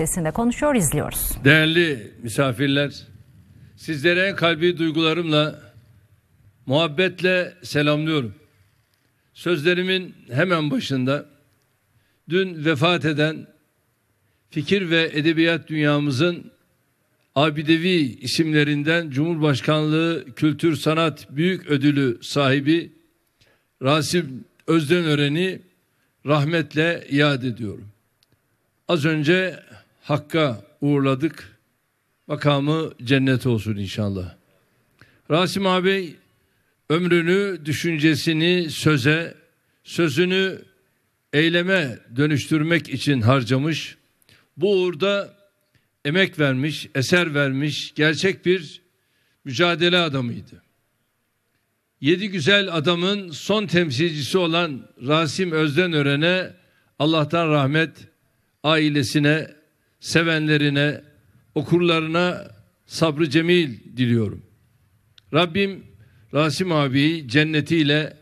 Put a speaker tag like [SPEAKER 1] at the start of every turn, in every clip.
[SPEAKER 1] Desinde konuşuyor, izliyoruz.
[SPEAKER 2] Değerli misafirler, sizlere kalbi duygularımla, muhabbetle selamlıyorum. Sözlerimin hemen başında dün vefat eden fikir ve edebiyat dünyamızın abidevi isimlerinden Cumhurbaşkanlığı Kültür Sanat Büyük Ödülü sahibi Rasim Özdenören'i rahmetle iade ediyorum. Az önce Hakk'a uğurladık. Makamı cennet olsun inşallah. Rasim abi ömrünü, düşüncesini söze, sözünü eyleme dönüştürmek için harcamış. Bu uğurda emek vermiş, eser vermiş, gerçek bir mücadele adamıydı. Yedi güzel adamın son temsilcisi olan Rasim Özdenören'e Allah'tan rahmet, ailesine sevenlerine, okurlarına sabrı cemil diliyorum. Rabbim Rasim abiyi cennetiyle,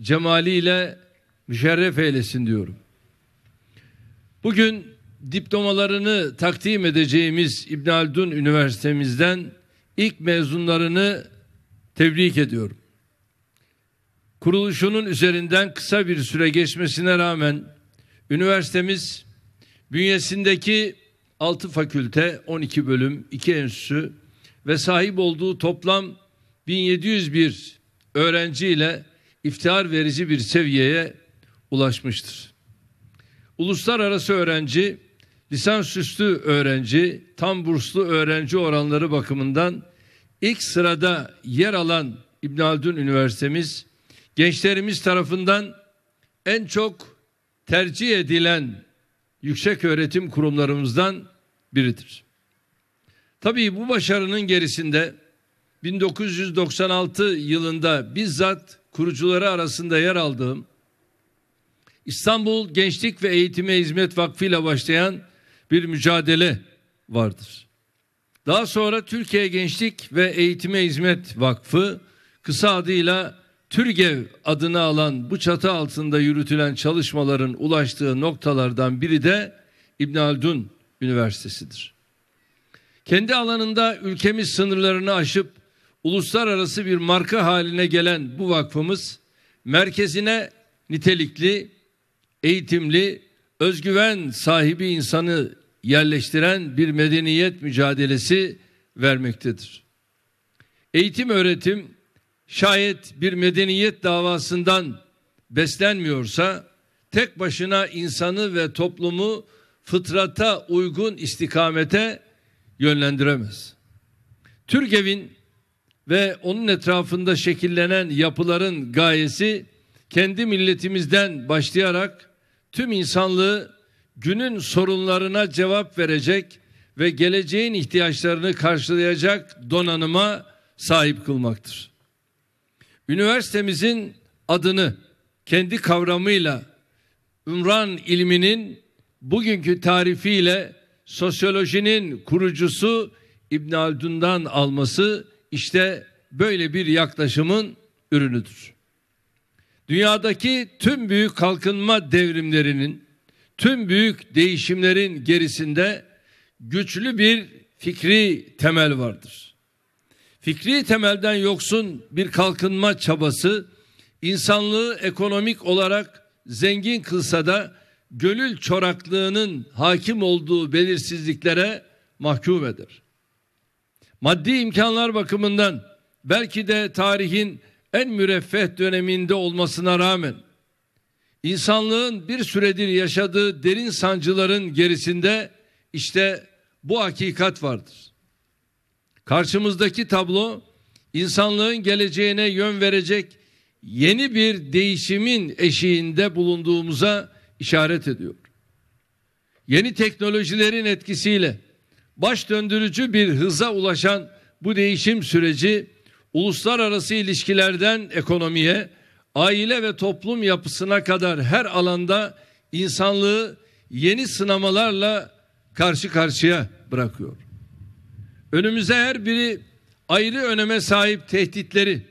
[SPEAKER 2] cemaliyle müşerref eylesin diyorum. Bugün diplomalarını takdim edeceğimiz İbn Haldun Üniversitemizden ilk mezunlarını tebrik ediyorum. Kuruluşunun üzerinden kısa bir süre geçmesine rağmen üniversitemiz bünyesindeki 6 fakülte, 12 bölüm, 2 enstitü ve sahip olduğu toplam 1701 öğrenciyle iftihar verici bir seviyeye ulaşmıştır. Uluslararası öğrenci, lisansüstü öğrenci, tam burslu öğrenci oranları bakımından ilk sırada yer alan İbn Haldun Üniversitemiz gençlerimiz tarafından en çok tercih edilen yüksek öğretim kurumlarımızdan biridir. Tabii bu başarının gerisinde 1996 yılında bizzat kurucuları arasında yer aldığım İstanbul Gençlik ve Eğitime Hizmet Vakfı ile başlayan bir mücadele vardır. Daha sonra Türkiye Gençlik ve Eğitime Hizmet Vakfı kısa adıyla TÜRGEV adını alan bu çatı altında yürütülen çalışmaların ulaştığı noktalardan biri de İbn Haldun Üniversitesi'dir. Kendi alanında ülkemiz sınırlarını aşıp uluslararası bir marka haline gelen bu vakfımız merkezine nitelikli, eğitimli, özgüven sahibi insanı yerleştiren bir medeniyet mücadelesi vermektedir. Eğitim öğretim Şayet bir medeniyet davasından beslenmiyorsa tek başına insanı ve toplumu fıtrata uygun istikamete yönlendiremez. Türgev'in ve onun etrafında şekillenen yapıların gayesi kendi milletimizden başlayarak tüm insanlığı günün sorunlarına cevap verecek ve geleceğin ihtiyaçlarını karşılayacak donanıma sahip kılmaktır üniversitemizin adını kendi kavramıyla Ümran ilminin bugünkü tarifiyle sosyolojinin kurucusu İbn Haldun'dan alması işte böyle bir yaklaşımın ürünüdür. Dünyadaki tüm büyük kalkınma devrimlerinin, tüm büyük değişimlerin gerisinde güçlü bir fikri temel vardır. Fikri temelden yoksun bir kalkınma çabası insanlığı ekonomik olarak zengin kılsa da gönül çoraklığının hakim olduğu belirsizliklere mahkum eder. Maddi imkanlar bakımından belki de tarihin en müreffeh döneminde olmasına rağmen insanlığın bir süredir yaşadığı derin sancıların gerisinde işte bu hakikat vardır. Karşımızdaki tablo insanlığın geleceğine yön verecek yeni bir değişimin eşiğinde bulunduğumuza işaret ediyor. Yeni teknolojilerin etkisiyle baş döndürücü bir hıza ulaşan bu değişim süreci uluslararası ilişkilerden ekonomiye, aile ve toplum yapısına kadar her alanda insanlığı yeni sınamalarla karşı karşıya bırakıyor. Önümüze her biri ayrı öneme sahip tehditleri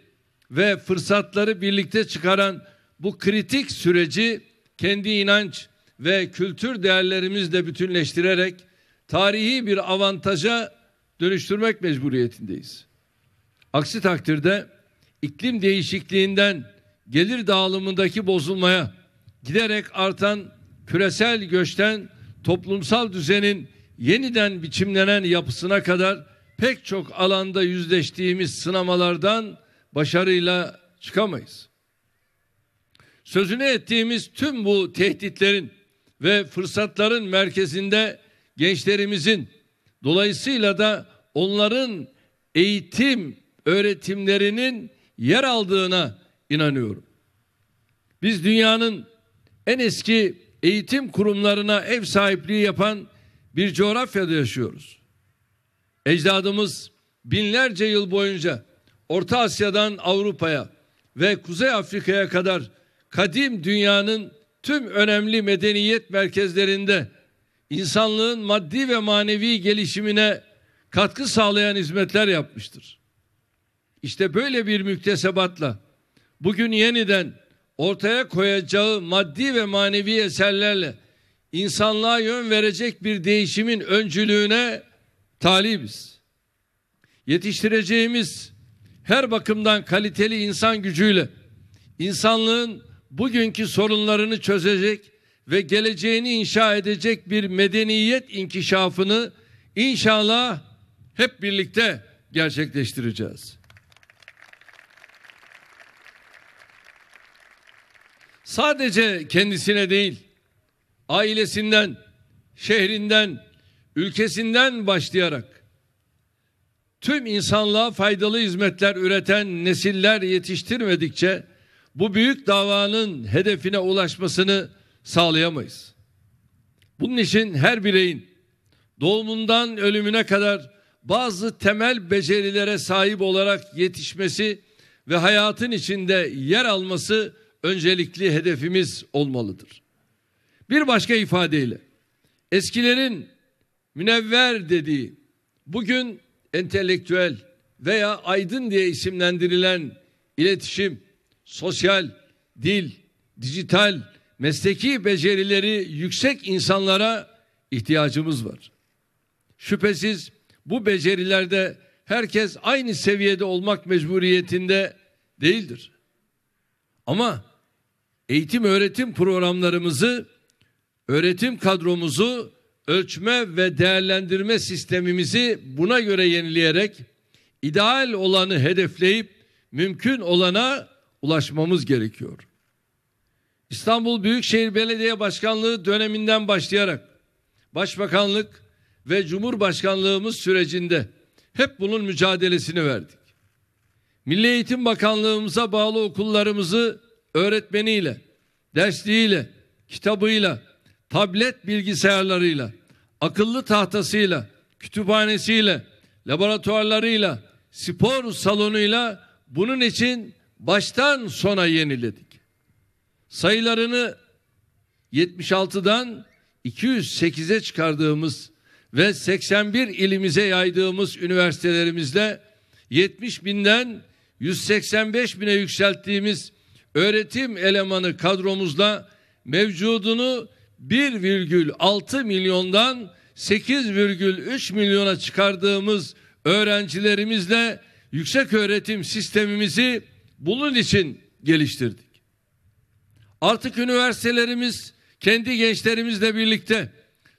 [SPEAKER 2] ve fırsatları birlikte çıkaran bu kritik süreci kendi inanç ve kültür değerlerimizle bütünleştirerek tarihi bir avantaja dönüştürmek mecburiyetindeyiz. Aksi takdirde iklim değişikliğinden gelir dağılımındaki bozulmaya giderek artan küresel göçten toplumsal düzenin yeniden biçimlenen yapısına kadar pek çok alanda yüzleştiğimiz sınamalardan başarıyla çıkamayız. Sözünü ettiğimiz tüm bu tehditlerin ve fırsatların merkezinde gençlerimizin dolayısıyla da onların eğitim öğretimlerinin yer aldığına inanıyorum. Biz dünyanın en eski eğitim kurumlarına ev sahipliği yapan bir coğrafyada yaşıyoruz. Ecdadımız binlerce yıl boyunca Orta Asya'dan Avrupa'ya ve Kuzey Afrika'ya kadar kadim dünyanın tüm önemli medeniyet merkezlerinde insanlığın maddi ve manevi gelişimine katkı sağlayan hizmetler yapmıştır. İşte böyle bir müktesebatla bugün yeniden ortaya koyacağı maddi ve manevi eserlerle insanlığa yön verecek bir değişimin öncülüğüne talibiz. Yetiştireceğimiz her bakımdan kaliteli insan gücüyle insanlığın bugünkü sorunlarını çözecek ve geleceğini inşa edecek bir medeniyet inkişafını inşallah hep birlikte gerçekleştireceğiz. Sadece kendisine değil, ailesinden, şehrinden, ülkesinden başlayarak tüm insanlığa faydalı hizmetler üreten nesiller yetiştirmedikçe bu büyük davanın hedefine ulaşmasını sağlayamayız. Bunun için her bireyin doğumundan ölümüne kadar bazı temel becerilere sahip olarak yetişmesi ve hayatın içinde yer alması öncelikli hedefimiz olmalıdır. Bir başka ifadeyle eskilerin münevver dediği, bugün entelektüel veya aydın diye isimlendirilen iletişim, sosyal, dil, dijital, mesleki becerileri yüksek insanlara ihtiyacımız var. Şüphesiz bu becerilerde herkes aynı seviyede olmak mecburiyetinde değildir. Ama eğitim öğretim programlarımızı, öğretim kadromuzu ölçme ve değerlendirme sistemimizi buna göre yenileyerek ideal olanı hedefleyip mümkün olana ulaşmamız gerekiyor. İstanbul Büyükşehir Belediye Başkanlığı döneminden başlayarak Başbakanlık ve Cumhurbaşkanlığımız sürecinde hep bunun mücadelesini verdik. Milli Eğitim Bakanlığımıza bağlı okullarımızı öğretmeniyle, dersliğiyle, kitabıyla, tablet bilgisayarlarıyla, akıllı tahtasıyla, kütüphanesiyle, laboratuvarlarıyla, spor salonuyla bunun için baştan sona yeniledik. Sayılarını 76'dan 208'e çıkardığımız ve 81 ilimize yaydığımız üniversitelerimizde 70 binden 185 bine yükselttiğimiz öğretim elemanı kadromuzla mevcudunu 1,6 milyondan 8,3 milyona çıkardığımız öğrencilerimizle yüksek öğretim sistemimizi bunun için geliştirdik. Artık üniversitelerimiz kendi gençlerimizle birlikte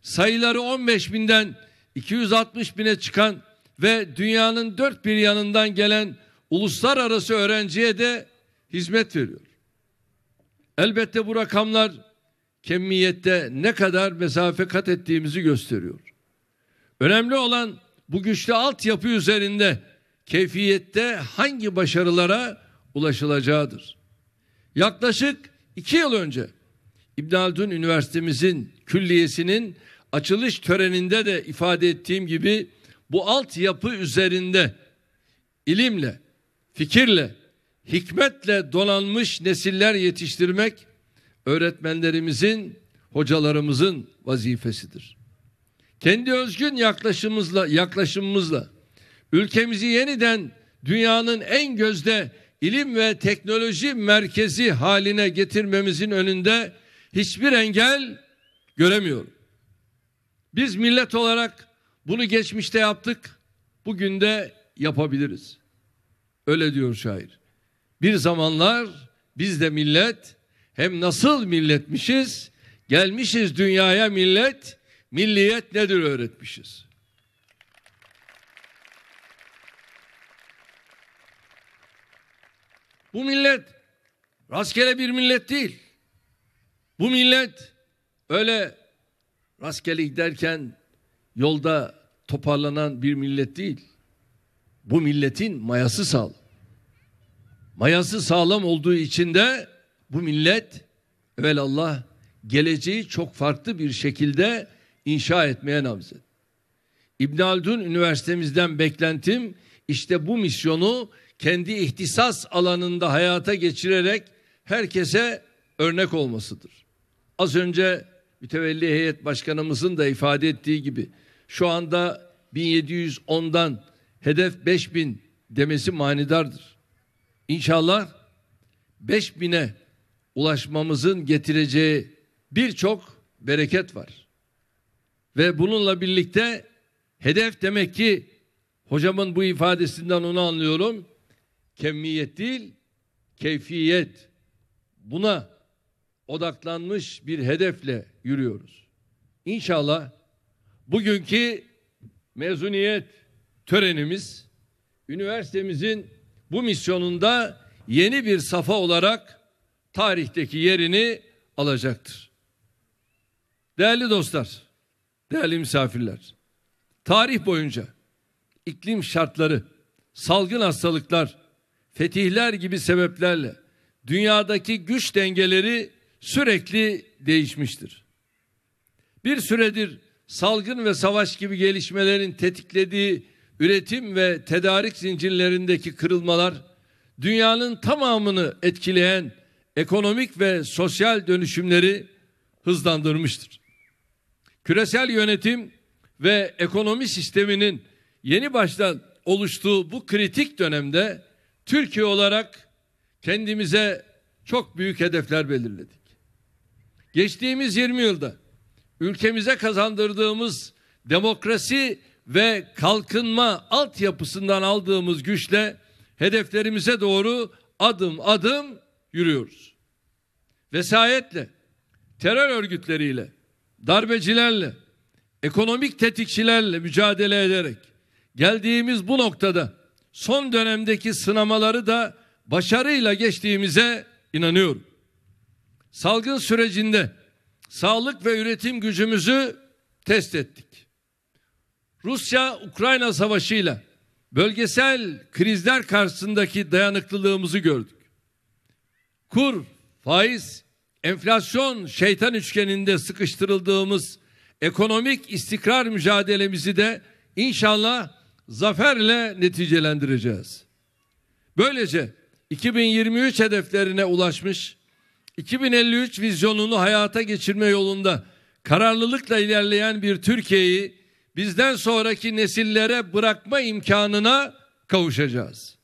[SPEAKER 2] sayıları 15 binden 260 bine çıkan ve dünyanın dört bir yanından gelen uluslararası öğrenciye de hizmet veriyor. Elbette bu rakamlar kemiyette ne kadar mesafe kat ettiğimizi gösteriyor. Önemli olan bu güçlü altyapı üzerinde keyfiyette hangi başarılara ulaşılacağıdır. Yaklaşık iki yıl önce İbn Haldun Üniversitemizin külliyesinin açılış töreninde de ifade ettiğim gibi bu altyapı üzerinde ilimle, fikirle, hikmetle donanmış nesiller yetiştirmek öğretmenlerimizin, hocalarımızın vazifesidir. Kendi özgün yaklaşımımızla, yaklaşımımızla ülkemizi yeniden dünyanın en gözde ilim ve teknoloji merkezi haline getirmemizin önünde hiçbir engel göremiyorum. Biz millet olarak bunu geçmişte yaptık, bugün de yapabiliriz. Öyle diyor şair. Bir zamanlar biz de millet hem nasıl milletmişiz? Gelmişiz dünyaya millet. Milliyet nedir öğretmişiz. Bu millet rastgele bir millet değil. Bu millet öyle rastgele giderken yolda toparlanan bir millet değil. Bu milletin mayası sağlam. Mayası sağlam olduğu için de bu millet Allah geleceği çok farklı bir şekilde inşa etmeye namzet. İbn Haldun Üniversitemizden beklentim işte bu misyonu kendi ihtisas alanında hayata geçirerek herkese örnek olmasıdır. Az önce mütevelli heyet başkanımızın da ifade ettiği gibi şu anda 1710'dan hedef 5000 demesi manidardır. İnşallah 5000'e ulaşmamızın getireceği birçok bereket var. Ve bununla birlikte hedef demek ki hocamın bu ifadesinden onu anlıyorum. Kemiyet değil, keyfiyet. Buna odaklanmış bir hedefle yürüyoruz. İnşallah bugünkü mezuniyet törenimiz üniversitemizin bu misyonunda yeni bir safa olarak tarihteki yerini alacaktır. Değerli dostlar, değerli misafirler, tarih boyunca iklim şartları, salgın hastalıklar, fetihler gibi sebeplerle dünyadaki güç dengeleri sürekli değişmiştir. Bir süredir salgın ve savaş gibi gelişmelerin tetiklediği üretim ve tedarik zincirlerindeki kırılmalar dünyanın tamamını etkileyen ekonomik ve sosyal dönüşümleri hızlandırmıştır. Küresel yönetim ve ekonomi sisteminin yeni baştan oluştuğu bu kritik dönemde Türkiye olarak kendimize çok büyük hedefler belirledik. Geçtiğimiz 20 yılda ülkemize kazandırdığımız demokrasi ve kalkınma altyapısından aldığımız güçle hedeflerimize doğru adım adım yürüyoruz vesayetle, terör örgütleriyle, darbecilerle, ekonomik tetikçilerle mücadele ederek geldiğimiz bu noktada son dönemdeki sınamaları da başarıyla geçtiğimize inanıyorum. Salgın sürecinde sağlık ve üretim gücümüzü test ettik. Rusya-Ukrayna savaşıyla bölgesel krizler karşısındaki dayanıklılığımızı gördük. Kur faiz, enflasyon şeytan üçgeninde sıkıştırıldığımız ekonomik istikrar mücadelemizi de inşallah zaferle neticelendireceğiz. Böylece 2023 hedeflerine ulaşmış, 2053 vizyonunu hayata geçirme yolunda kararlılıkla ilerleyen bir Türkiye'yi bizden sonraki nesillere bırakma imkanına kavuşacağız.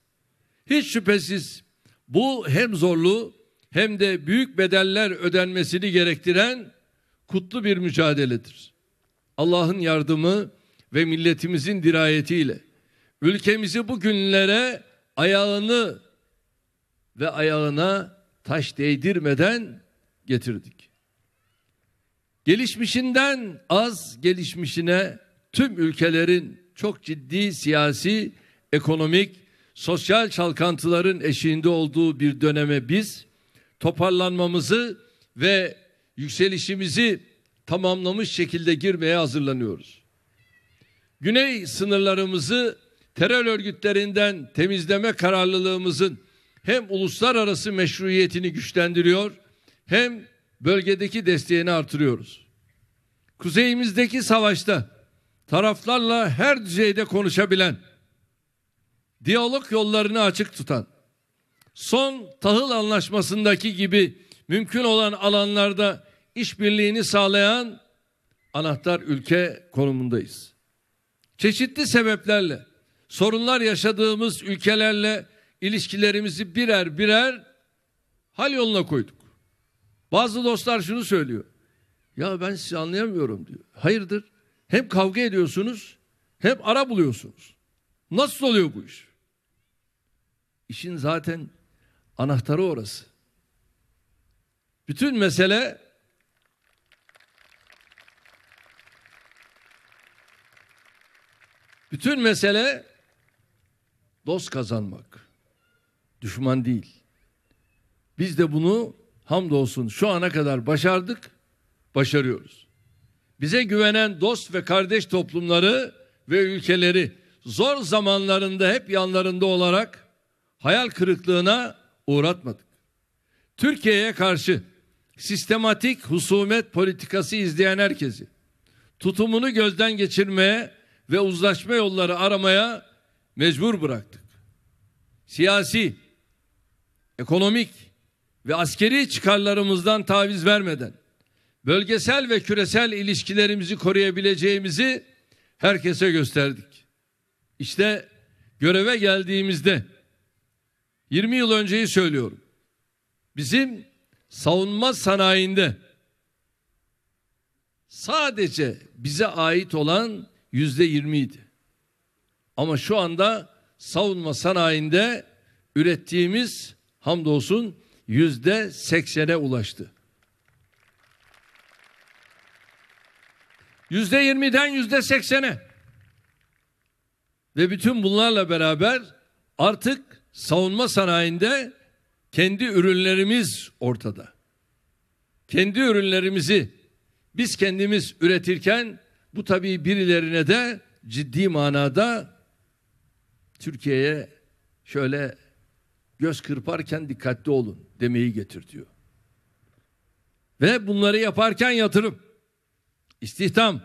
[SPEAKER 2] Hiç şüphesiz bu hem zorlu hem de büyük bedeller ödenmesini gerektiren kutlu bir mücadeledir. Allah'ın yardımı ve milletimizin dirayetiyle ülkemizi bu günlere ayağını ve ayağına taş değdirmeden getirdik. Gelişmişinden az gelişmişine tüm ülkelerin çok ciddi siyasi, ekonomik, sosyal çalkantıların eşiğinde olduğu bir döneme biz toparlanmamızı ve yükselişimizi tamamlamış şekilde girmeye hazırlanıyoruz. Güney sınırlarımızı terör örgütlerinden temizleme kararlılığımızın hem uluslararası meşruiyetini güçlendiriyor hem bölgedeki desteğini artırıyoruz. Kuzeyimizdeki savaşta taraflarla her düzeyde konuşabilen, diyalog yollarını açık tutan, son tahıl anlaşmasındaki gibi mümkün olan alanlarda işbirliğini sağlayan anahtar ülke konumundayız. Çeşitli sebeplerle sorunlar yaşadığımız ülkelerle ilişkilerimizi birer birer hal yoluna koyduk. Bazı dostlar şunu söylüyor. Ya ben sizi anlayamıyorum diyor. Hayırdır? Hem kavga ediyorsunuz hem ara buluyorsunuz. Nasıl oluyor bu iş? İşin zaten Anahtarı orası. Bütün mesele bütün mesele dost kazanmak. Düşman değil. Biz de bunu hamdolsun şu ana kadar başardık, başarıyoruz. Bize güvenen dost ve kardeş toplumları ve ülkeleri zor zamanlarında hep yanlarında olarak hayal kırıklığına uğratmadık. Türkiye'ye karşı sistematik husumet politikası izleyen herkesi tutumunu gözden geçirmeye ve uzlaşma yolları aramaya mecbur bıraktık. Siyasi, ekonomik ve askeri çıkarlarımızdan taviz vermeden bölgesel ve küresel ilişkilerimizi koruyabileceğimizi herkese gösterdik. İşte göreve geldiğimizde 20 yıl önceyi söylüyorum. Bizim savunma sanayinde sadece bize ait olan yüzde idi. Ama şu anda savunma sanayinde ürettiğimiz hamdolsun yüzde seksene ulaştı. Yüzde yirmiden yüzde seksene. Ve bütün bunlarla beraber artık savunma sanayinde kendi ürünlerimiz ortada. Kendi ürünlerimizi biz kendimiz üretirken bu tabii birilerine de ciddi manada Türkiye'ye şöyle göz kırparken dikkatli olun demeyi getirtiyor. Ve bunları yaparken yatırım, istihdam,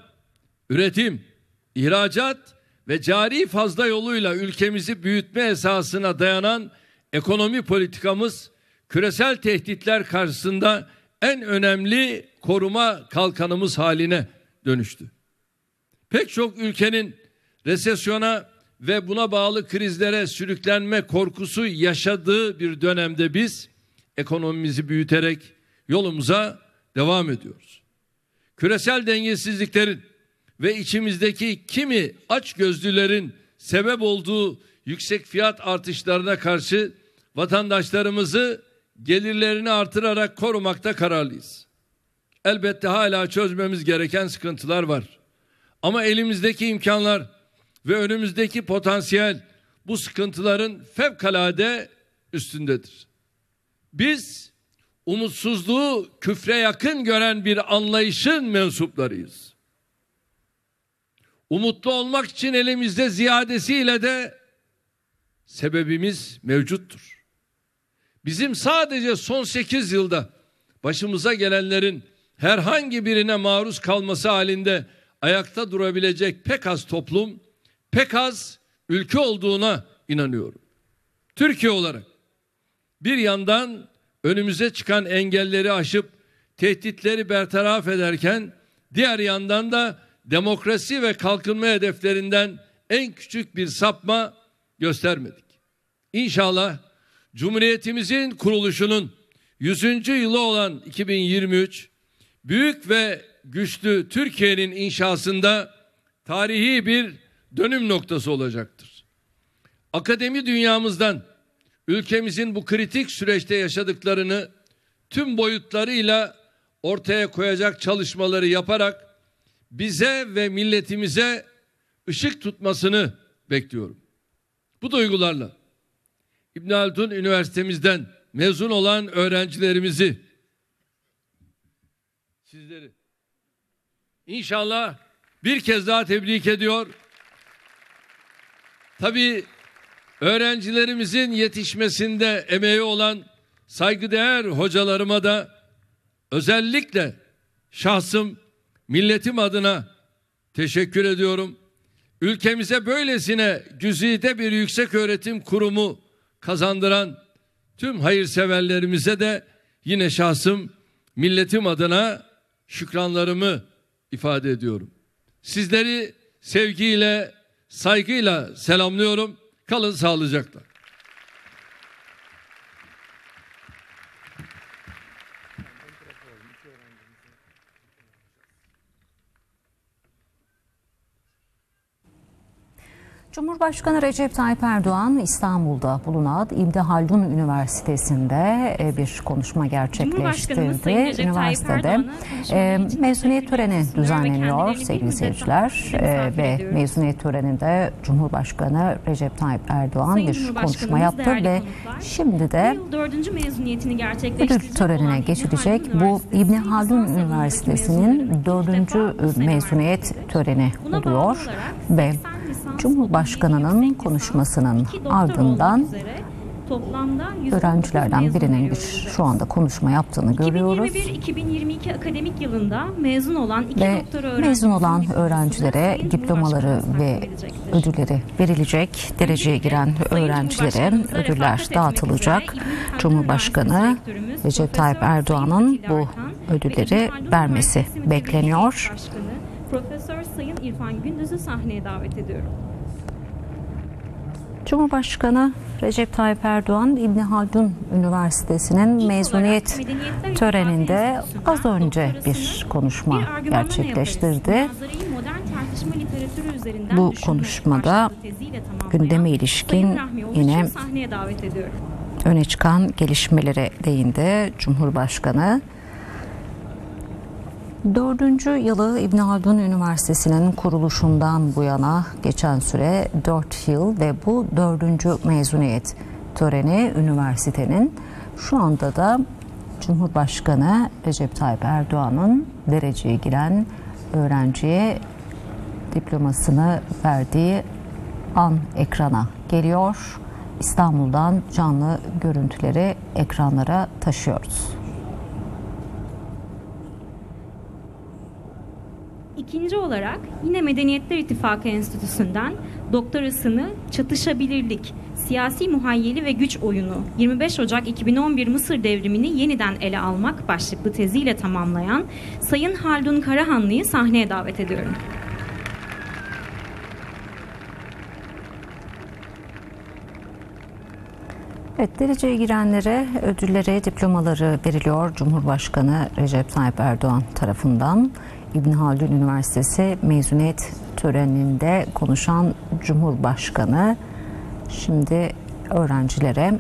[SPEAKER 2] üretim, ihracat ve cari fazla yoluyla ülkemizi büyütme esasına dayanan ekonomi politikamız küresel tehditler karşısında en önemli koruma kalkanımız haline dönüştü. Pek çok ülkenin resesyona ve buna bağlı krizlere sürüklenme korkusu yaşadığı bir dönemde biz ekonomimizi büyüterek yolumuza devam ediyoruz. Küresel dengesizliklerin ve içimizdeki kimi aç gözlülerin sebep olduğu yüksek fiyat artışlarına karşı vatandaşlarımızı gelirlerini artırarak korumakta kararlıyız. Elbette hala çözmemiz gereken sıkıntılar var. Ama elimizdeki imkanlar ve önümüzdeki potansiyel bu sıkıntıların fevkalade üstündedir. Biz umutsuzluğu küfre yakın gören bir anlayışın mensuplarıyız. Umutlu olmak için elimizde ziyadesiyle de sebebimiz mevcuttur. Bizim sadece son 8 yılda başımıza gelenlerin herhangi birine maruz kalması halinde ayakta durabilecek pek az toplum, pek az ülke olduğuna inanıyorum. Türkiye olarak bir yandan önümüze çıkan engelleri aşıp tehditleri bertaraf ederken diğer yandan da demokrasi ve kalkınma hedeflerinden en küçük bir sapma göstermedik. İnşallah Cumhuriyetimizin kuruluşunun 100. yılı olan 2023 büyük ve güçlü Türkiye'nin inşasında tarihi bir dönüm noktası olacaktır. Akademi dünyamızdan ülkemizin bu kritik süreçte yaşadıklarını tüm boyutlarıyla ortaya koyacak çalışmaları yaparak bize ve milletimize ışık tutmasını bekliyorum. Bu duygularla İbn Haldun Üniversitemizden mezun olan öğrencilerimizi sizleri inşallah bir kez daha tebrik ediyor. Tabii öğrencilerimizin yetişmesinde emeği olan saygıdeğer hocalarıma da özellikle şahsım Milletim adına teşekkür ediyorum. Ülkemize böylesine güzide bir yüksek öğretim kurumu kazandıran tüm hayırseverlerimize de yine şahsım milletim adına şükranlarımı ifade ediyorum. Sizleri sevgiyle, saygıyla selamlıyorum. Kalın sağlıcakla.
[SPEAKER 1] Cumhurbaşkanı Recep Tayyip Erdoğan İstanbul'da bulunan İbni Haldun Üniversitesi'nde e, bir konuşma gerçekleştirdi. Üniversitede e, mezuniyet töreni düzenleniyor sevgili seyirciler e, ve mezuniyet töreninde Cumhurbaşkanı Recep Tayyip Erdoğan bir konuşma yaptı ve şimdi de ödül törenine geçilecek bu İbni Haldun Üniversitesi'nin dördüncü mezuniyet töreni oluyor ve Cumhurbaşkanı'nın konuşmasının ardından öğrencilerden birinin bir şu anda konuşma yaptığını görüyoruz. 2021-2022 akademik yılında mezun olan iki ve mezun olan öğrencilere diplomaları ve ödülleri verilecek. Dereceye giren öğrencilere ödüller dağıtılacak. Cumhurbaşkanı Recep Tayyip Erdoğan'ın bu ödülleri vermesi bekleniyor. İrfan Gündüz'ü sahneye davet ediyorum. Cumhurbaşkanı Recep Tayyip Erdoğan İbni Haldun Üniversitesi'nin mezuniyet töreninde az önce bir konuşma gerçekleştirdi. Bu konuşmada gündeme ilişkin yine öne çıkan gelişmelere değindi Cumhurbaşkanı. Dördüncü yılı İbn Haldun Üniversitesi'nin kuruluşundan bu yana geçen süre dört yıl ve bu dördüncü mezuniyet töreni üniversitenin şu anda da Cumhurbaşkanı Recep Tayyip Erdoğan'ın dereceye giren öğrenciye diplomasını verdiği an ekrana geliyor. İstanbul'dan canlı görüntüleri ekranlara taşıyoruz. İkinci olarak yine Medeniyetler İttifakı Enstitüsü'nden doktorasını Çatışabilirlik, Siyasi Muhayyeli ve Güç Oyunu 25 Ocak 2011 Mısır Devrimini Yeniden Ele Almak başlıklı teziyle tamamlayan Sayın Haldun Karahanlı'yı sahneye davet ediyorum. Evet, dereceye girenlere ödüllere diplomaları veriliyor Cumhurbaşkanı Recep Tayyip Erdoğan tarafından. İbn Haldun Üniversitesi mezuniyet töreninde konuşan Cumhurbaşkanı şimdi öğrencilere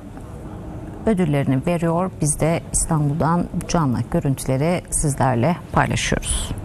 [SPEAKER 1] ödüllerini veriyor. Biz de İstanbul'dan canlı görüntüleri sizlerle paylaşıyoruz.